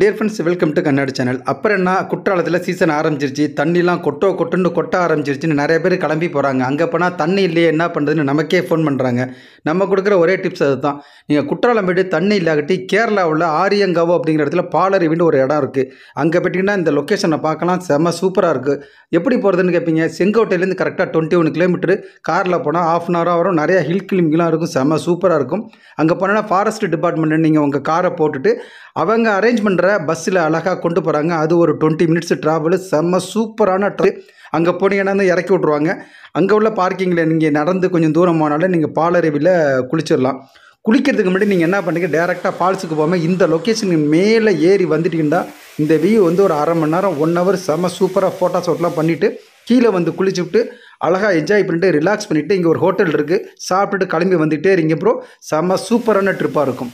dear friends welcome to கண்ணாடி channel அப்புறம் என்ன குற்றாலத்தில் சீசன் ஆரம்பிச்சிருச்சு தண்ணிலாம் கொட்டோ கொட்டுன்னு கொட்ட ஆரம்பிச்சிருச்சுன்னு நிறைய பேர் கிளம்பி போகிறாங்க அங்கே போனால் தண்ணி இல்லையே என்ன பண்ணுறதுன்னு நமக்கே ஃபோன் பண்ணுறாங்க நம்ம கொடுக்குற ஒரே டிப்ஸ் அது தான் நீங்கள் குற்றாலம் போய்ட்டு தண்ணி இல்லாட்டி கேரளாவில் ஆரியங்காவோ அப்படிங்கிற இடத்துல வீடு ஒரு இடம் இருக்குது அங்கே போயிட்டிங்கன்னா இந்த லொக்கேஷனை பார்க்கலாம் செம்ம சூப்பராக இருக்குது எப்படி போகிறதுன்னு கேட்பீங்க செங்கோட்டையிலேருந்து கரெக்டாக டுவெண்ட்டி ஒன் கிலோமீட்டர் காரில் போனால் ஆஃப் அன் ஹவராக வரும் நிறையா ஹில் கிளிம்கெலாம் இருக்கும் செம்ம சூப்பராக இருக்கும் அங்கே போனால் ஃபாரஸ்ட் டிபார்ட்மெண்ட் நீங்கள் உங்கள் காரை போட்டுட்டு அவங்க அரேஞ்ச் பண்ணுற பஸ்ஸில் அழகாக கொண்டு போகிறாங்க அது ஒரு டுவெண்ட்டி மினிட்ஸ் ட்ராவல் செம்ம சூப்பரான ட்ரை அங்கே போனீங்கன்னா இறக்கி விட்ருவாங்க அங்கே உள்ள பார்க்கிங்கில் நீங்கள் நடந்து கொஞ்சம் தூரம் போனாலும் நீங்கள் பாலருவியில் குளிச்சிடலாம் குளிக்கிறதுக்கு முன்னாடி நீங்கள் என்ன பண்ணுறீங்க டேரெக்டாக ஃபால்ஸுக்கு போகாமல் இந்த லொக்கேஷனுக்கு மேலே ஏறி வந்துட்டீங்கன்னா இந்த வியூ வந்து ஒரு அரை மணி நேரம் ஒன் ஹவர் செம்ம சூப்பராக ஃபோட்டோ ஷூட்லாம் பண்ணிவிட்டு கீழே வந்து குளிச்சு விட்டு அழகாக என்ஜாய் பண்ணிட்டு ரிலாக்ஸ் பண்ணிவிட்டு இங்கே ஒரு ஹோட்டல் இருக்குது சாப்பிட்டுட்டு கிளம்பி வந்துகிட்டே இருங்க அப்புறம் செம்ம சூப்பரான ட்ரிப்பாக இருக்கும்